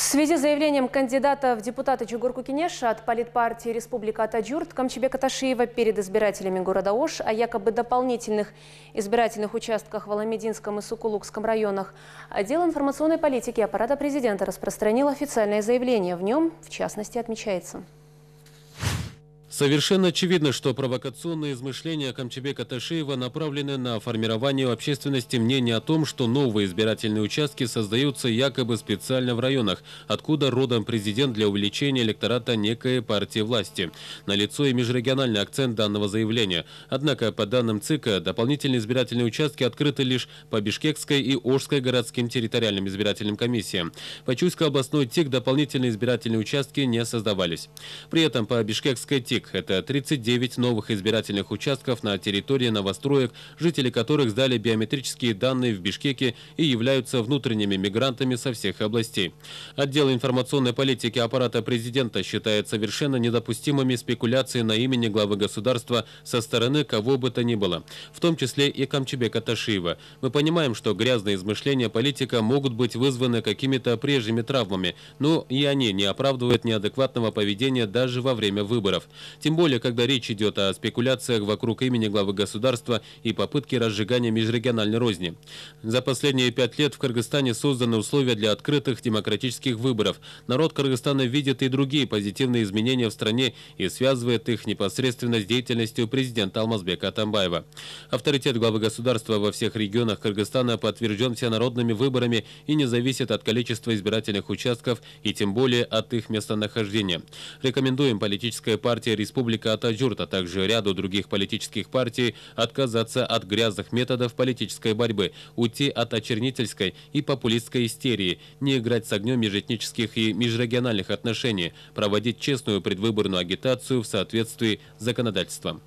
В связи с заявлением кандидата в депутаты Чугурку Кенеша от политпартии Республика Таджурт Камчебека Ташиева перед избирателями города Ош о якобы дополнительных избирательных участках в Аламединском и Сукулукском районах отдел информационной политики аппарата президента распространил официальное заявление. В нем, в частности, отмечается – Совершенно очевидно, что провокационные измышления Камчебека Ташиева направлены на формирование в общественности мнения о том, что новые избирательные участки создаются якобы специально в районах, откуда родом президент для увеличения электората некой партии власти. Налицо и межрегиональный акцент данного заявления. Однако, по данным ЦИКа, дополнительные избирательные участки открыты лишь по Бишкекской и Ожской городским территориальным избирательным комиссиям. По Чуйской областной ТИК дополнительные избирательные участки не создавались. При этом по Бишкекской ТИК Кулик. Это 39 новых избирательных участков на территории новостроек, жители которых сдали биометрические данные в Бишкеке и являются внутренними мигрантами со всех областей. Отдел информационной политики аппарата президента считает совершенно недопустимыми спекуляции на имени главы государства со стороны кого бы то ни было, в том числе и Камчебека Ташиева. Мы понимаем, что грязные измышления политика могут быть вызваны какими-то прежними травмами, но и они не оправдывают неадекватного поведения даже во время выборов. Тем более, когда речь идет о спекуляциях вокруг имени главы государства и попытке разжигания межрегиональной розни. За последние пять лет в Кыргызстане созданы условия для открытых демократических выборов. Народ Кыргызстана видит и другие позитивные изменения в стране и связывает их непосредственно с деятельностью президента Алмазбека Атамбаева. Авторитет главы государства во всех регионах Кыргызстана подтвержден всенародными выборами и не зависит от количества избирательных участков и тем более от их местонахождения. Рекомендуем политической партии Республика Атажурт, а также ряду других политических партий отказаться от грязных методов политической борьбы, уйти от очернительской и популистской истерии, не играть с огнем межэтнических и межрегиональных отношений, проводить честную предвыборную агитацию в соответствии с законодательством.